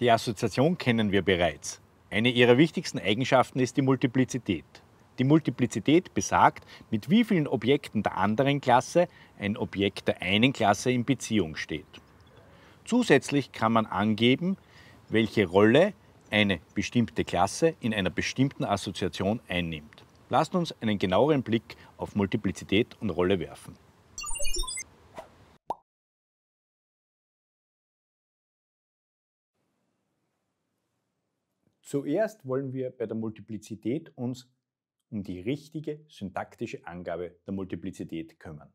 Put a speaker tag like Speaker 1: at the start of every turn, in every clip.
Speaker 1: Die Assoziation kennen wir bereits. Eine ihrer wichtigsten Eigenschaften ist die Multiplizität. Die Multiplizität besagt, mit wie vielen Objekten der anderen Klasse ein Objekt der einen Klasse in Beziehung steht. Zusätzlich kann man angeben, welche Rolle eine bestimmte Klasse in einer bestimmten Assoziation einnimmt. Lasst uns einen genaueren Blick auf Multiplizität und Rolle werfen. Zuerst wollen wir bei der Multiplizität uns um die richtige syntaktische Angabe der Multiplizität kümmern.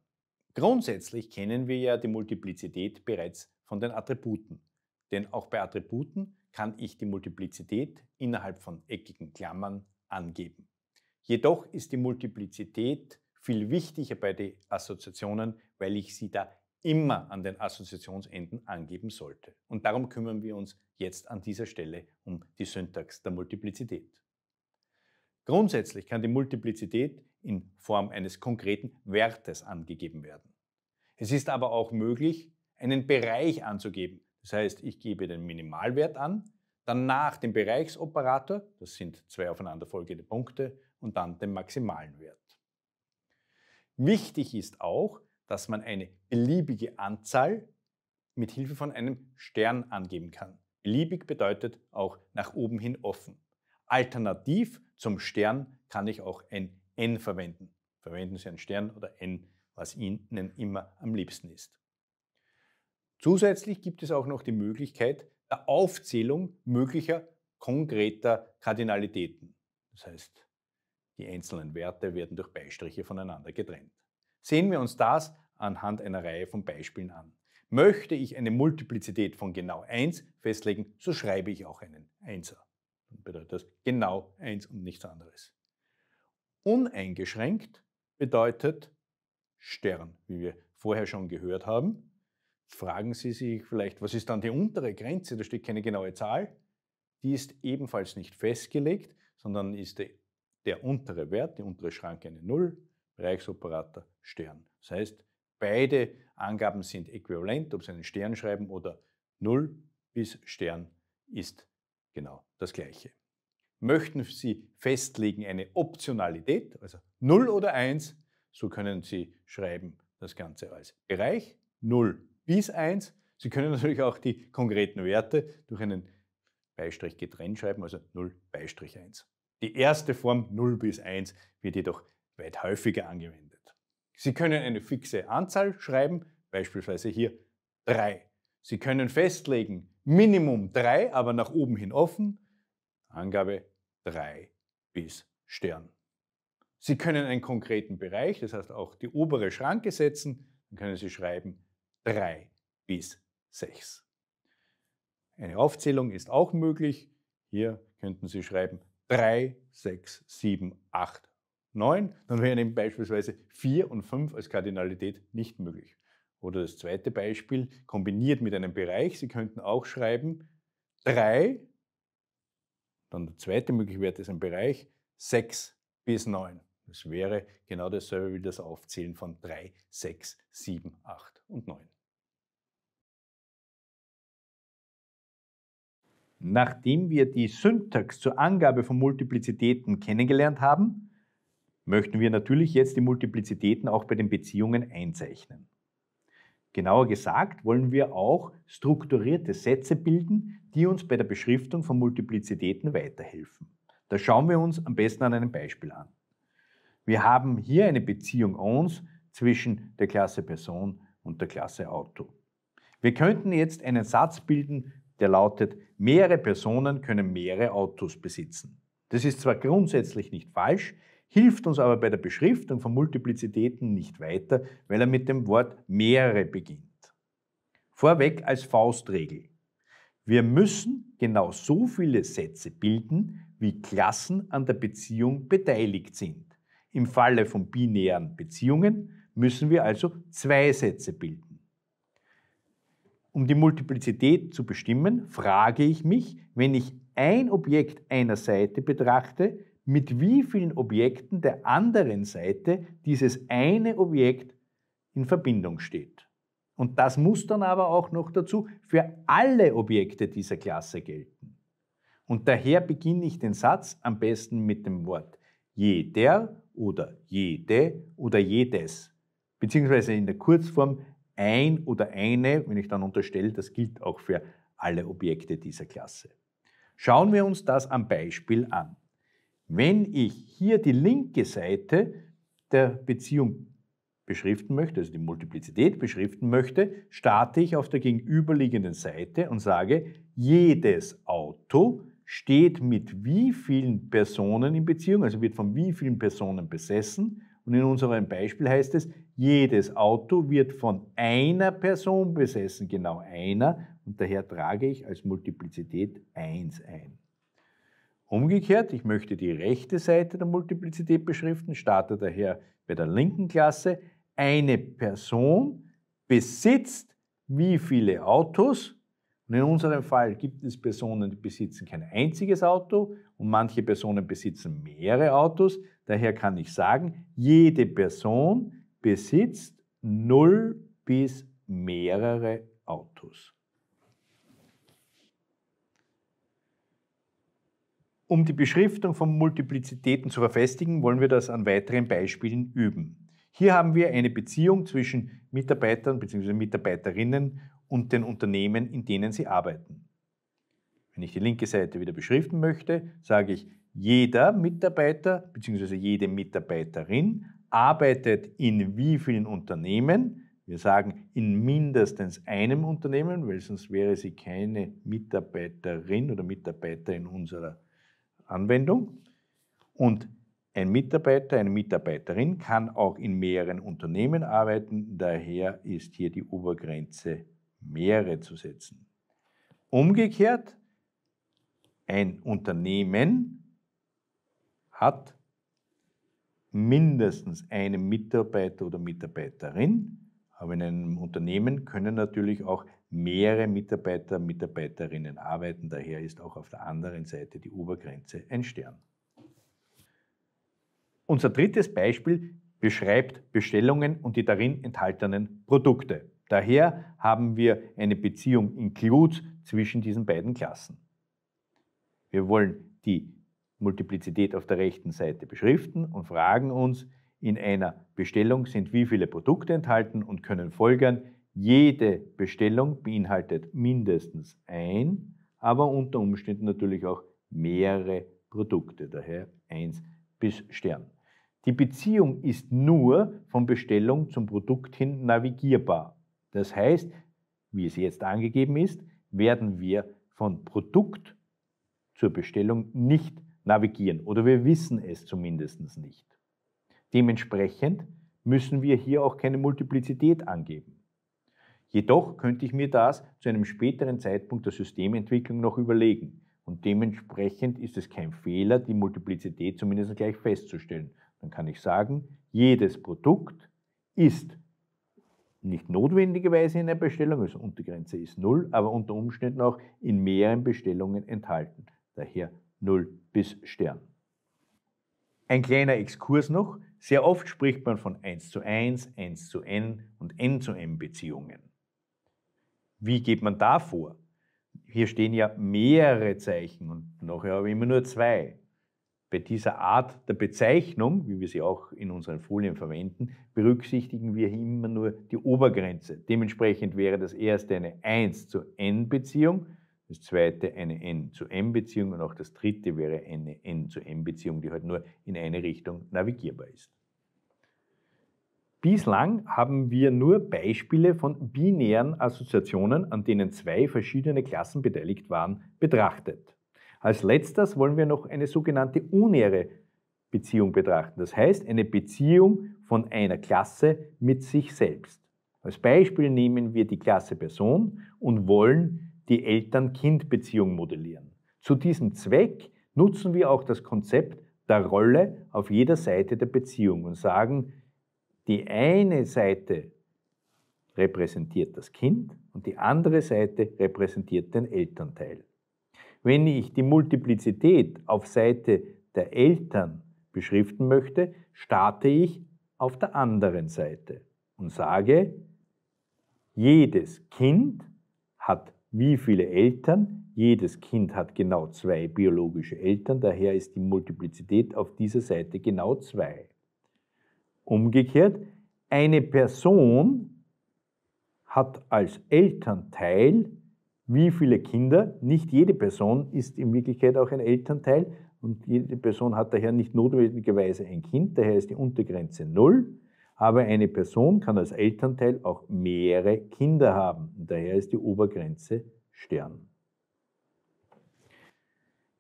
Speaker 1: Grundsätzlich kennen wir ja die Multiplizität bereits von den Attributen, denn auch bei Attributen kann ich die Multiplizität innerhalb von eckigen Klammern angeben. Jedoch ist die Multiplizität viel wichtiger bei den Assoziationen, weil ich sie da immer an den Assoziationsenden angeben sollte. Und darum kümmern wir uns jetzt an dieser Stelle um die Syntax der Multiplizität. Grundsätzlich kann die Multiplizität in Form eines konkreten Wertes angegeben werden. Es ist aber auch möglich, einen Bereich anzugeben. Das heißt, ich gebe den Minimalwert an, dann nach dem Bereichsoperator, das sind zwei aufeinanderfolgende Punkte, und dann den maximalen Wert. Wichtig ist auch, dass man eine beliebige Anzahl mit Hilfe von einem Stern angeben kann. Beliebig bedeutet auch nach oben hin offen. Alternativ zum Stern kann ich auch ein N verwenden. Verwenden Sie einen Stern oder N, was Ihnen immer am liebsten ist. Zusätzlich gibt es auch noch die Möglichkeit der Aufzählung möglicher konkreter Kardinalitäten. Das heißt, die einzelnen Werte werden durch Beistriche voneinander getrennt. Sehen wir uns das anhand einer Reihe von Beispielen an. Möchte ich eine Multiplizität von genau 1 festlegen, so schreibe ich auch einen 1er. Dann bedeutet das genau 1 und nichts anderes. Uneingeschränkt bedeutet Stern, wie wir vorher schon gehört haben. Fragen Sie sich vielleicht, was ist dann die untere Grenze? Da steht keine genaue Zahl. Die ist ebenfalls nicht festgelegt, sondern ist der untere Wert, die untere Schranke eine 0 Reichsoperator, Stern. Das heißt, beide Angaben sind äquivalent, ob Sie einen Stern schreiben oder 0 bis Stern ist genau das gleiche. Möchten Sie festlegen eine Optionalität, also 0 oder 1, so können Sie schreiben das Ganze als Bereich 0 bis 1. Sie können natürlich auch die konkreten Werte durch einen Beistrich getrennt schreiben, also 0 Beistrich 1. Die erste Form 0 bis 1 wird jedoch weit häufiger angewendet. Sie können eine fixe Anzahl schreiben, beispielsweise hier 3. Sie können festlegen, Minimum 3, aber nach oben hin offen, Angabe 3 bis Stern. Sie können einen konkreten Bereich, das heißt auch die obere Schranke setzen, dann können Sie schreiben 3 bis 6. Eine Aufzählung ist auch möglich. Hier könnten Sie schreiben 3, 6, 7, 8, 9, dann wären eben beispielsweise 4 und 5 als Kardinalität nicht möglich. Oder das zweite Beispiel, kombiniert mit einem Bereich, Sie könnten auch schreiben 3, dann der zweite mögliche Wert ist ein Bereich 6 bis 9. Das wäre genau dasselbe wie das Aufzählen von 3, 6, 7, 8 und 9. Nachdem wir die Syntax zur Angabe von Multiplizitäten kennengelernt haben, möchten wir natürlich jetzt die Multiplizitäten auch bei den Beziehungen einzeichnen. Genauer gesagt wollen wir auch strukturierte Sätze bilden, die uns bei der Beschriftung von Multiplizitäten weiterhelfen. Da schauen wir uns am besten an einem Beispiel an. Wir haben hier eine Beziehung uns zwischen der Klasse Person und der Klasse Auto. Wir könnten jetzt einen Satz bilden, der lautet, mehrere Personen können mehrere Autos besitzen. Das ist zwar grundsätzlich nicht falsch, hilft uns aber bei der Beschriftung von Multiplizitäten nicht weiter, weil er mit dem Wort mehrere beginnt. Vorweg als Faustregel. Wir müssen genau so viele Sätze bilden, wie Klassen an der Beziehung beteiligt sind. Im Falle von binären Beziehungen müssen wir also zwei Sätze bilden. Um die Multiplizität zu bestimmen, frage ich mich, wenn ich ein Objekt einer Seite betrachte, mit wie vielen Objekten der anderen Seite dieses eine Objekt in Verbindung steht. Und das muss dann aber auch noch dazu für alle Objekte dieser Klasse gelten. Und daher beginne ich den Satz am besten mit dem Wort jeder oder jede oder jedes, beziehungsweise in der Kurzform ein oder eine, wenn ich dann unterstelle, das gilt auch für alle Objekte dieser Klasse. Schauen wir uns das am Beispiel an. Wenn ich hier die linke Seite der Beziehung beschriften möchte, also die Multiplizität beschriften möchte, starte ich auf der gegenüberliegenden Seite und sage, jedes Auto steht mit wie vielen Personen in Beziehung, also wird von wie vielen Personen besessen. Und in unserem Beispiel heißt es, jedes Auto wird von einer Person besessen, genau einer. Und daher trage ich als Multiplizität 1 ein. Umgekehrt, ich möchte die rechte Seite der Multiplizität beschriften, starte daher bei der linken Klasse. Eine Person besitzt wie viele Autos? Und in unserem Fall gibt es Personen, die besitzen kein einziges Auto und manche Personen besitzen mehrere Autos. Daher kann ich sagen, jede Person besitzt null bis mehrere Autos. Um die Beschriftung von Multiplizitäten zu verfestigen, wollen wir das an weiteren Beispielen üben. Hier haben wir eine Beziehung zwischen Mitarbeitern bzw. Mitarbeiterinnen und den Unternehmen, in denen sie arbeiten. Wenn ich die linke Seite wieder beschriften möchte, sage ich, jeder Mitarbeiter bzw. jede Mitarbeiterin arbeitet in wie vielen Unternehmen? Wir sagen in mindestens einem Unternehmen, weil sonst wäre sie keine Mitarbeiterin oder Mitarbeiter in unserer Anwendung. Und ein Mitarbeiter, eine Mitarbeiterin kann auch in mehreren Unternehmen arbeiten, daher ist hier die Obergrenze mehrere zu setzen. Umgekehrt, ein Unternehmen hat mindestens einen Mitarbeiter oder Mitarbeiterin, aber in einem Unternehmen können natürlich auch mehrere Mitarbeiter, und Mitarbeiterinnen arbeiten. Daher ist auch auf der anderen Seite die Obergrenze ein Stern. Unser drittes Beispiel beschreibt Bestellungen und die darin enthaltenen Produkte. Daher haben wir eine Beziehung includes zwischen diesen beiden Klassen. Wir wollen die Multiplizität auf der rechten Seite beschriften und fragen uns, in einer Bestellung sind wie viele Produkte enthalten und können folgern, jede Bestellung beinhaltet mindestens ein, aber unter Umständen natürlich auch mehrere Produkte, daher 1 bis Stern. Die Beziehung ist nur von Bestellung zum Produkt hin navigierbar. Das heißt, wie es jetzt angegeben ist, werden wir von Produkt zur Bestellung nicht navigieren oder wir wissen es zumindest nicht. Dementsprechend müssen wir hier auch keine Multiplizität angeben. Jedoch könnte ich mir das zu einem späteren Zeitpunkt der Systementwicklung noch überlegen. Und dementsprechend ist es kein Fehler, die Multiplizität zumindest gleich festzustellen. Dann kann ich sagen, jedes Produkt ist nicht notwendigerweise in einer Bestellung, also Untergrenze ist 0, aber unter Umständen auch in mehreren Bestellungen enthalten. Daher 0 bis Stern. Ein kleiner Exkurs noch. Sehr oft spricht man von 1 zu 1, 1 zu n und n zu m Beziehungen. Wie geht man da vor? Hier stehen ja mehrere Zeichen und nachher habe ich immer nur zwei. Bei dieser Art der Bezeichnung, wie wir sie auch in unseren Folien verwenden, berücksichtigen wir immer nur die Obergrenze. Dementsprechend wäre das erste eine 1 zu n Beziehung das zweite eine N-zu-M-Beziehung und auch das dritte wäre eine N-zu-M-Beziehung, die halt nur in eine Richtung navigierbar ist. Bislang haben wir nur Beispiele von binären Assoziationen, an denen zwei verschiedene Klassen beteiligt waren, betrachtet. Als letztes wollen wir noch eine sogenannte unäre Beziehung betrachten, das heißt eine Beziehung von einer Klasse mit sich selbst. Als Beispiel nehmen wir die Klasse Person und wollen die Eltern-Kind-Beziehung modellieren. Zu diesem Zweck nutzen wir auch das Konzept der Rolle auf jeder Seite der Beziehung und sagen, die eine Seite repräsentiert das Kind und die andere Seite repräsentiert den Elternteil. Wenn ich die Multiplizität auf Seite der Eltern beschriften möchte, starte ich auf der anderen Seite und sage, jedes Kind hat wie viele Eltern. Jedes Kind hat genau zwei biologische Eltern, daher ist die Multiplizität auf dieser Seite genau zwei. Umgekehrt, eine Person hat als Elternteil wie viele Kinder. Nicht jede Person ist in Wirklichkeit auch ein Elternteil und jede Person hat daher nicht notwendigerweise ein Kind, daher ist die Untergrenze null. Aber eine Person kann als Elternteil auch mehrere Kinder haben. Daher ist die Obergrenze Stern.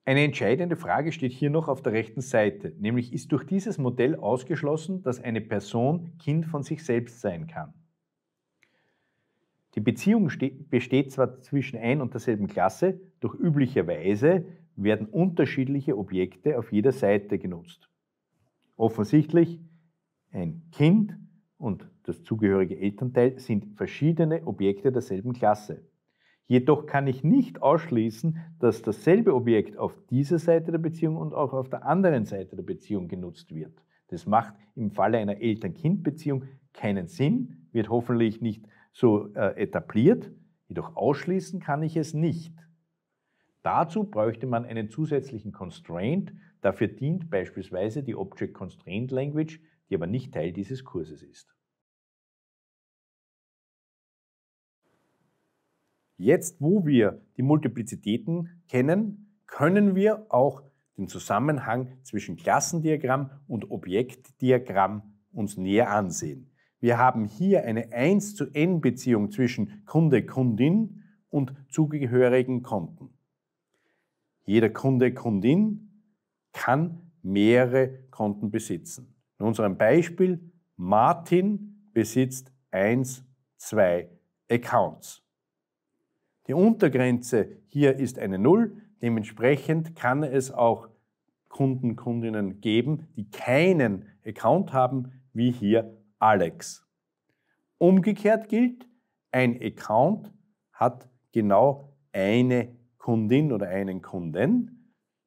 Speaker 1: Eine entscheidende Frage steht hier noch auf der rechten Seite, nämlich ist durch dieses Modell ausgeschlossen, dass eine Person Kind von sich selbst sein kann. Die Beziehung besteht zwar zwischen ein und derselben Klasse, doch üblicherweise werden unterschiedliche Objekte auf jeder Seite genutzt. Offensichtlich ein Kind und das zugehörige Elternteil sind verschiedene Objekte derselben Klasse. Jedoch kann ich nicht ausschließen, dass dasselbe Objekt auf dieser Seite der Beziehung und auch auf der anderen Seite der Beziehung genutzt wird. Das macht im Falle einer Eltern-Kind-Beziehung keinen Sinn, wird hoffentlich nicht so äh, etabliert, jedoch ausschließen kann ich es nicht. Dazu bräuchte man einen zusätzlichen Constraint. Dafür dient beispielsweise die Object Constraint Language, die aber nicht Teil dieses Kurses ist. Jetzt, wo wir die Multiplizitäten kennen, können wir auch den Zusammenhang zwischen Klassendiagramm und Objektdiagramm uns näher ansehen. Wir haben hier eine 1 zu n Beziehung zwischen Kunde, Kundin und zugehörigen Konten. Jeder Kunde, Kundin kann mehrere Konten besitzen. In unserem Beispiel, Martin besitzt 1, 2 Accounts. Die Untergrenze hier ist eine Null. Dementsprechend kann es auch Kunden, Kundinnen geben, die keinen Account haben, wie hier Alex. Umgekehrt gilt, ein Account hat genau eine Kundin oder einen Kunden.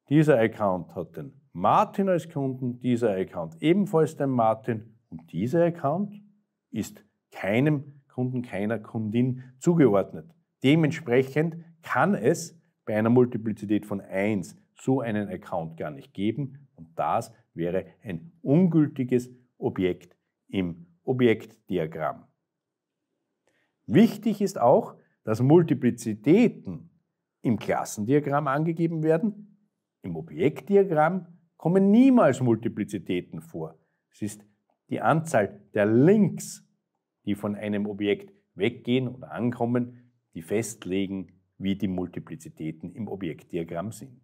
Speaker 1: Dieser Account hat den Martin als Kunden, dieser Account ebenfalls den Martin und dieser Account ist keinem Kunden, keiner Kundin zugeordnet. Dementsprechend kann es bei einer Multiplizität von 1 so einen Account gar nicht geben und das wäre ein ungültiges Objekt im Objektdiagramm. Wichtig ist auch, dass Multiplizitäten im Klassendiagramm angegeben werden, im Objektdiagramm kommen niemals Multiplizitäten vor. Es ist die Anzahl der Links, die von einem Objekt weggehen oder ankommen, die festlegen, wie die Multiplizitäten im Objektdiagramm sind.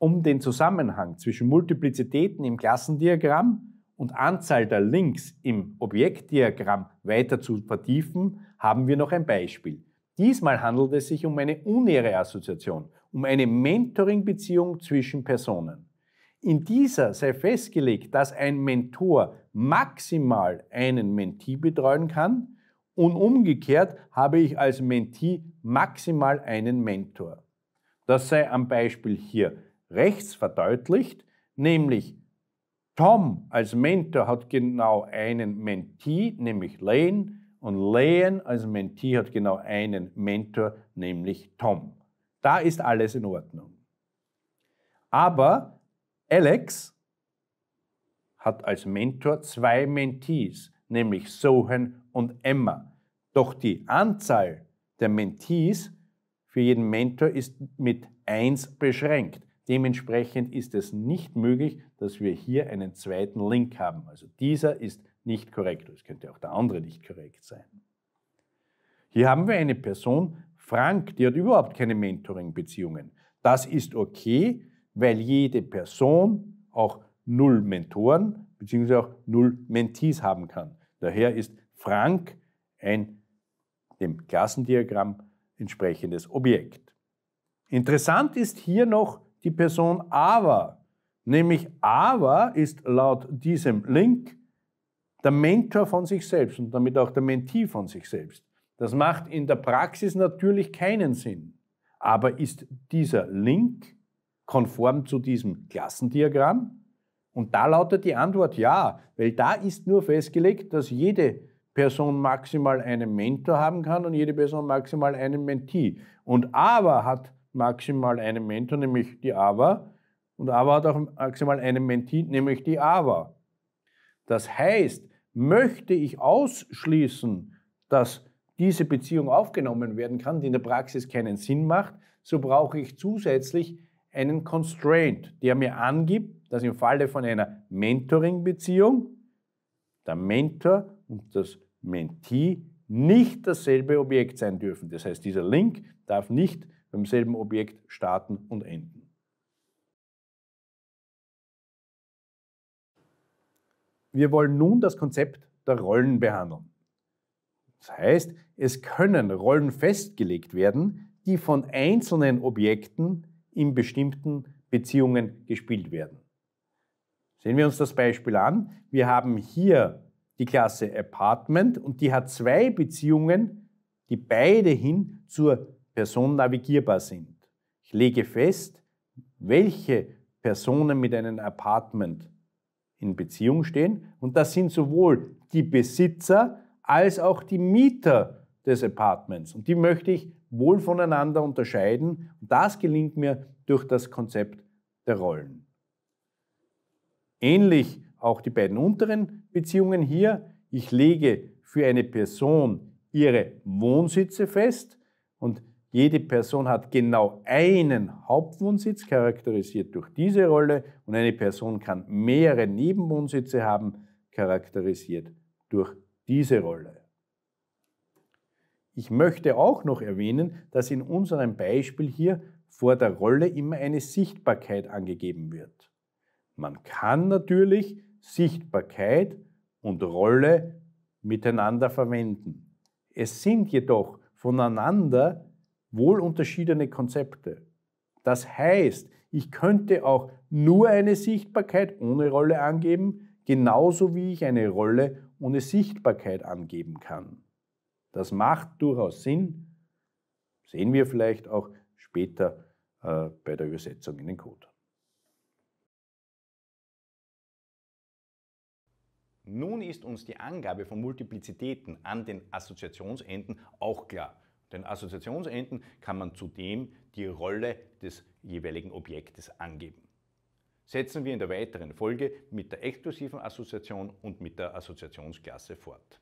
Speaker 1: Um den Zusammenhang zwischen Multiplizitäten im Klassendiagramm und Anzahl der Links im Objektdiagramm weiter zu vertiefen, haben wir noch ein Beispiel. Diesmal handelt es sich um eine unehre Assoziation, um eine Mentoring-Beziehung zwischen Personen. In dieser sei festgelegt, dass ein Mentor maximal einen Mentee betreuen kann und umgekehrt habe ich als Mentee maximal einen Mentor. Das sei am Beispiel hier rechts verdeutlicht, nämlich Tom als Mentor hat genau einen Mentee, nämlich Lane, und Leon als Mentee hat genau einen Mentor, nämlich Tom. Da ist alles in Ordnung. Aber Alex hat als Mentor zwei Mentees, nämlich Sohan und Emma. Doch die Anzahl der Mentees für jeden Mentor ist mit 1 beschränkt. Dementsprechend ist es nicht möglich, dass wir hier einen zweiten Link haben. Also dieser ist nicht korrekt. Es könnte auch der andere nicht korrekt sein. Hier haben wir eine Person, Frank, die hat überhaupt keine Mentoring-Beziehungen. Das ist okay, weil jede Person auch null Mentoren bzw. auch null Mentees haben kann. Daher ist Frank ein dem Klassendiagramm entsprechendes Objekt. Interessant ist hier noch die Person aber. Nämlich aber ist laut diesem Link der Mentor von sich selbst und damit auch der Mentee von sich selbst. Das macht in der Praxis natürlich keinen Sinn. Aber ist dieser Link konform zu diesem Klassendiagramm? Und da lautet die Antwort ja, weil da ist nur festgelegt, dass jede Person maximal einen Mentor haben kann und jede Person maximal einen Mentee. Und aber hat maximal einen Mentor, nämlich die aber. und aber hat auch maximal einen Mentee, nämlich die aber. Das heißt, möchte ich ausschließen, dass diese Beziehung aufgenommen werden kann, die in der Praxis keinen Sinn macht, so brauche ich zusätzlich einen Constraint, der mir angibt, dass im Falle von einer Mentoring-Beziehung der Mentor und das Mentee nicht dasselbe Objekt sein dürfen. Das heißt, dieser Link darf nicht beim selben Objekt starten und enden. Wir wollen nun das Konzept der Rollen behandeln. Das heißt, es können Rollen festgelegt werden, die von einzelnen Objekten in bestimmten Beziehungen gespielt werden. Sehen wir uns das Beispiel an. Wir haben hier die Klasse Apartment und die hat zwei Beziehungen, die beide hin zur Person navigierbar sind. Ich lege fest, welche Personen mit einem Apartment in Beziehung stehen. Und das sind sowohl die Besitzer als auch die Mieter des Apartments. Und die möchte ich wohl voneinander unterscheiden. Und das gelingt mir durch das Konzept der Rollen. Ähnlich auch die beiden unteren Beziehungen hier. Ich lege für eine Person ihre Wohnsitze fest und jede Person hat genau einen Hauptwohnsitz, charakterisiert durch diese Rolle, und eine Person kann mehrere Nebenwohnsitze haben, charakterisiert durch diese Rolle. Ich möchte auch noch erwähnen, dass in unserem Beispiel hier vor der Rolle immer eine Sichtbarkeit angegeben wird. Man kann natürlich Sichtbarkeit und Rolle miteinander verwenden. Es sind jedoch voneinander wohl unterschiedene Konzepte. Das heißt, ich könnte auch nur eine Sichtbarkeit ohne Rolle angeben, genauso wie ich eine Rolle ohne Sichtbarkeit angeben kann. Das macht durchaus Sinn, sehen wir vielleicht auch später äh, bei der Übersetzung in den Code. Nun ist uns die Angabe von Multiplizitäten an den Assoziationsenden auch klar. Den Assoziationsenden kann man zudem die Rolle des jeweiligen Objektes angeben. Setzen wir in der weiteren Folge mit der exklusiven Assoziation und mit der Assoziationsklasse fort.